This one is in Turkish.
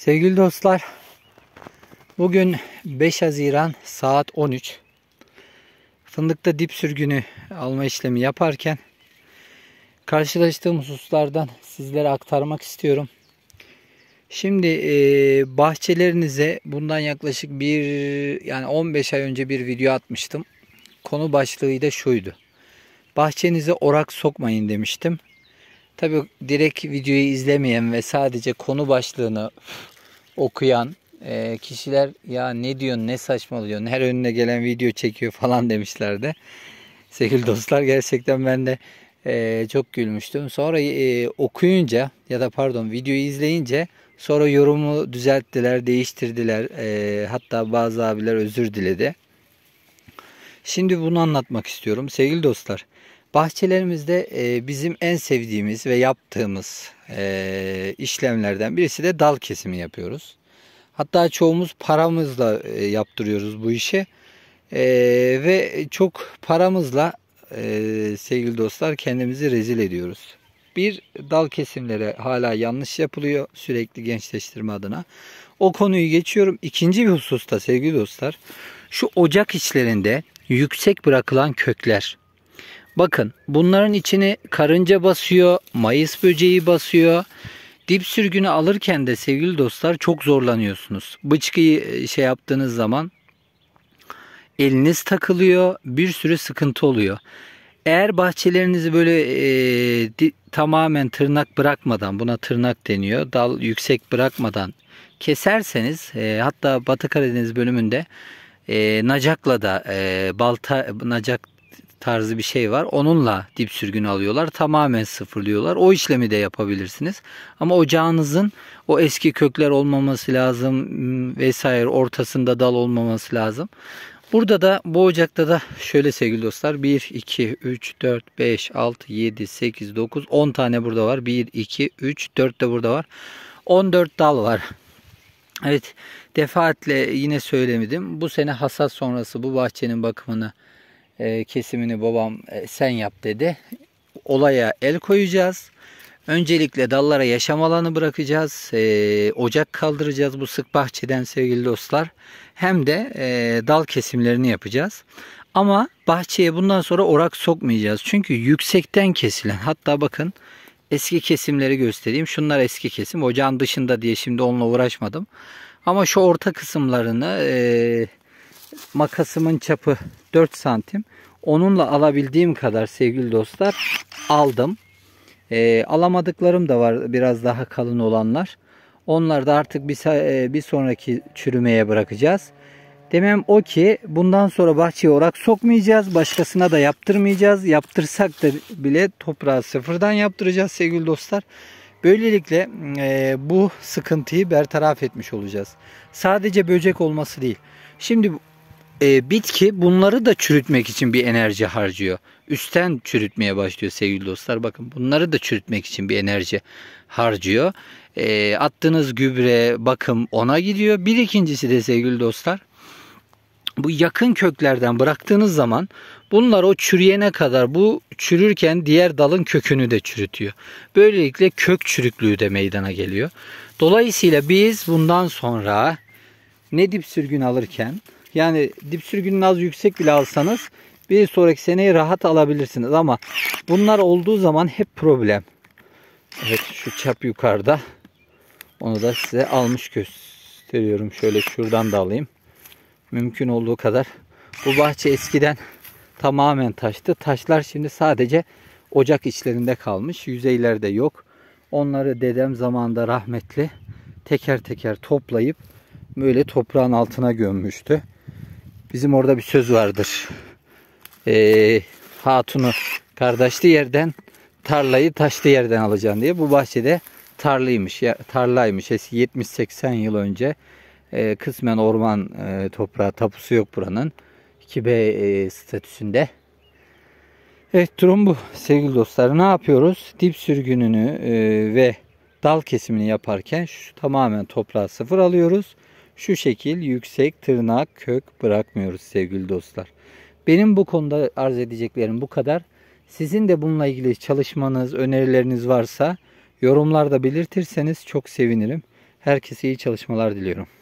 Sevgili dostlar, bugün 5 Haziran saat 13. Fındıkta dip sürgünü alma işlemi yaparken karşılaştığım hususlardan sizlere aktarmak istiyorum. Şimdi e, bahçelerinize bundan yaklaşık bir yani 15 ay önce bir video atmıştım. Konu başlığı da şuydu. Bahçenize orak sokmayın demiştim. Tabi direkt videoyu izlemeyen ve sadece konu başlığını okuyan e, kişiler ya ne diyorsun ne saçmalıyorsun her önüne gelen video çekiyor falan demişlerdi. Sevgili dostlar gerçekten ben de e, çok gülmüştüm. Sonra e, okuyunca ya da pardon videoyu izleyince sonra yorumu düzelttiler değiştirdiler. hatta bazı abiler özür diledi. Şimdi bunu anlatmak istiyorum. Sevgili dostlar Bahçelerimizde e, bizim en sevdiğimiz ve yaptığımız e, işlemlerden birisi de dal kesimi yapıyoruz. Hatta çoğumuz paramızla e, yaptırıyoruz bu işi. ve çok paramızla e, sevgili dostlar kendimizi rezil ediyoruz. Bir dal kesimleri hala yanlış yapılıyor sürekli gençleştirme adına. O konuyu geçiyorum. İkinci bir hususta sevgili dostlar şu ocak içlerinde yüksek bırakılan kökler Bakın bunların içini karınca basıyor, mayıs böceği basıyor. Dip sürgünü alırken de sevgili dostlar çok zorlanıyorsunuz. Bıçkıyı e, şey yaptığınız zaman eliniz takılıyor, bir sürü sıkıntı oluyor. Eğer bahçelerinizi böyle e, di, tamamen tırnak bırakmadan, buna tırnak deniyor, dal yüksek bırakmadan keserseniz, e, hatta Batı Karadeniz bölümünde e, nacakla da e, balta nacak tarzı bir şey var. Onunla dip sürgünü alıyorlar. Tamamen sıfırlıyorlar. O işlemi de yapabilirsiniz. Ama ocağınızın o eski kökler olmaması lazım hmm, vesaire ortasında dal olmaması lazım. Burada da bu ocakta da şöyle sevgili dostlar 1, 2, 3, 4, 5, 6, 7, 8, 9, 10 tane burada var. 1, 2, 3, 4 de burada var. 14 dal var. Evet defaatle yine söylemedim. Bu sene hasat sonrası bu bahçenin bakımını e, kesimini babam e, sen yap dedi. Olaya el koyacağız. Öncelikle dallara yaşam alanı bırakacağız. E, ocak kaldıracağız bu sık bahçeden sevgili dostlar. Hem de e, dal kesimlerini yapacağız. Ama bahçeye bundan sonra orak sokmayacağız. Çünkü yüksekten kesilen hatta bakın eski kesimleri göstereyim. Şunlar eski kesim ocağın dışında diye şimdi onunla uğraşmadım. Ama şu orta kısımlarını e, makasımın çapı 4 santim. Onunla alabildiğim kadar sevgili dostlar aldım. E, alamadıklarım da var biraz daha kalın olanlar. Onlar da artık bir, e, bir sonraki çürümeye bırakacağız. Demem o ki bundan sonra bahçeye orak sokmayacağız. Başkasına da yaptırmayacağız. Yaptırsak da bile toprağı sıfırdan yaptıracağız sevgili dostlar. Böylelikle e, bu sıkıntıyı bertaraf etmiş olacağız. Sadece böcek olması değil. Şimdi e, bitki bunları da çürütmek için bir enerji harcıyor. Üstten çürütmeye başlıyor sevgili dostlar. Bakın bunları da çürütmek için bir enerji harcıyor. E, attığınız gübre, bakım ona gidiyor. Bir ikincisi de sevgili dostlar bu yakın köklerden bıraktığınız zaman bunlar o çürüyene kadar bu çürürken diğer dalın kökünü de çürütüyor. Böylelikle kök çürüklüğü de meydana geliyor. Dolayısıyla biz bundan sonra ne dip sürgün alırken yani dip sürgünün az yüksek bile alsanız bir sonraki seneyi rahat alabilirsiniz ama bunlar olduğu zaman hep problem. Evet şu çap yukarıda. Onu da size almış gösteriyorum. Şöyle şuradan da alayım. Mümkün olduğu kadar. Bu bahçe eskiden tamamen taştı. Taşlar şimdi sadece ocak içlerinde kalmış. Yüzeylerde yok. Onları dedem zamanında rahmetli teker teker toplayıp böyle toprağın altına gömmüştü. Bizim orada bir söz vardır. Ee, hatunu kardeşli yerden, tarlayı taşlı yerden alacaksın diye. Bu bahçede tarlaymış, tarlaymış. Eski 70-80 yıl önce e, kısmen orman e, toprağı, tapusu yok buranın. 2B e, statüsünde. Evet durum bu sevgili dostlar. Ne yapıyoruz? Dip sürgününü e, ve dal kesimini yaparken şu tamamen toprağı sıfır alıyoruz şu şekil yüksek tırnak kök bırakmıyoruz sevgili dostlar. Benim bu konuda arz edeceklerim bu kadar. Sizin de bununla ilgili çalışmanız, önerileriniz varsa yorumlarda belirtirseniz çok sevinirim. Herkese iyi çalışmalar diliyorum.